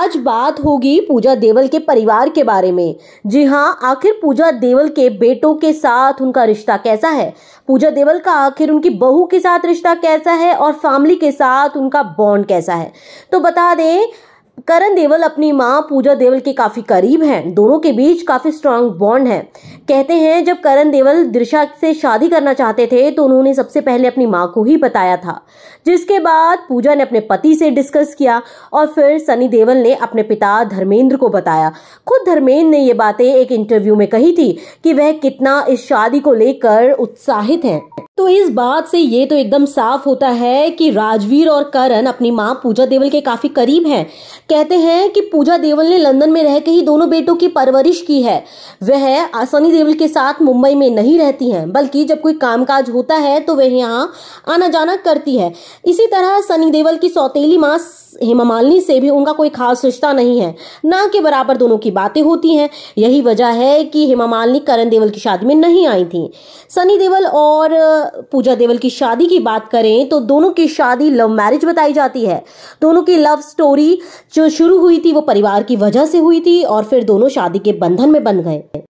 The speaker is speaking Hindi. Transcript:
आज बात होगी पूजा देवल के परिवार के बारे में जी हाँ आखिर पूजा देवल के बेटों के साथ उनका रिश्ता कैसा है पूजा देवल का आखिर उनकी बहू के साथ रिश्ता कैसा है और फैमिली के साथ उनका बॉन्ड कैसा है तो बता दें करण देवल अपनी माँ पूजा देवल के काफ़ी करीब हैं दोनों के बीच काफ़ी स्ट्रांग बॉन्ड है कहते हैं जब करण देवल दृशा से शादी करना चाहते थे तो उन्होंने सबसे पहले अपनी माँ को ही बताया था जिसके बाद पूजा ने अपने पति से डिस्कस किया और फिर सनी देवल ने अपने पिता धर्मेंद्र को बताया खुद धर्मेंद्र ने ये बातें एक इंटरव्यू में कही थी कि वह कितना इस शादी को लेकर उत्साहित हैं तो इस बात से ये तो एकदम साफ होता है कि राजवीर और करण अपनी माँ पूजा देवल के काफ़ी करीब हैं कहते हैं कि पूजा देवल ने लंदन में रह के ही दोनों बेटों की परवरिश की है वह आसानी देवल के साथ मुंबई में नहीं रहती हैं बल्कि जब कोई कामकाज होता है तो वह यहाँ आना जाना करती है इसी तरह सनी देवल की सौतेली माँ हेमा मालिनी से भी उनका कोई खास रिश्ता नहीं है ना के बराबर दोनों की बातें होती हैं यही वजह है कि हेमा मालिनी करण देवल की शादी में नहीं आई थी सनी देवल और पूजा देवल की शादी की बात करें तो दोनों की शादी लव मैरिज बताई जाती है दोनों की लव स्टोरी जो शुरू हुई थी वो परिवार की वजह से हुई थी और फिर दोनों शादी के बंधन में बन गए